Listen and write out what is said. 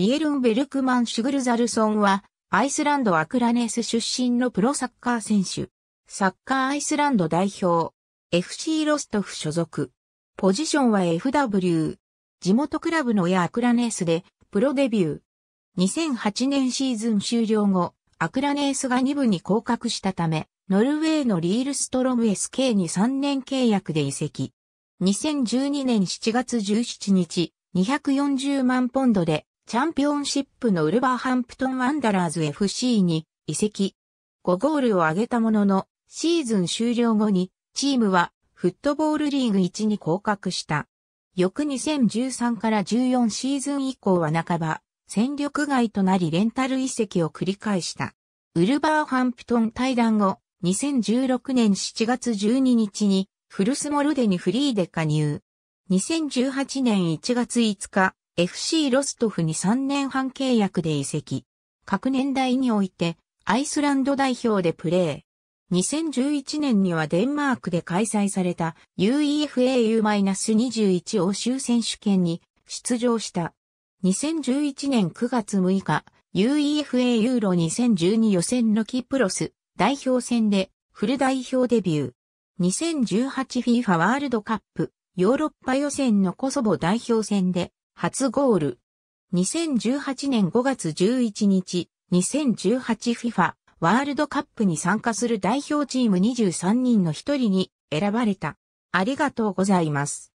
ビエルン・ベルクマン・シュグルザルソンは、アイスランドアクラネス出身のプロサッカー選手。サッカーアイスランド代表。FC ロストフ所属。ポジションは FW。地元クラブのエアクラネースで、プロデビュー。2008年シーズン終了後、アクラネースが2部に降格したため、ノルウェーのリールストロム SK に3年契約で移籍。2012年7月17日、240万ポンドでチャンピオンシップのウルバーハンプトンワンダラーズ FC に移籍。5ゴールを挙げたものの、シーズン終了後に、チームは、フットボールリーグ1に降格した。翌2013から14シーズン以降は半ば、戦力外となりレンタル移籍を繰り返した。ウルバーハンプトン対談後、2016年7月12日に、フルスモルデにフリーで加入。2018年1月5日、FC ロストフに3年半契約で移籍。各年代において、アイスランド代表でプレー。2011年にはデンマークで開催された UEFAU-21 欧州選手権に出場した。2011年9月6日、UEFA ユーロ2012予選のキプロス代表戦でフル代表デビュー。2018FIFA ワールドカップヨーロッパ予選のコソボ代表戦で初ゴール。2018年5月11日、2018FIFA ワールドカップに参加する代表チーム23人の一人に選ばれた。ありがとうございます。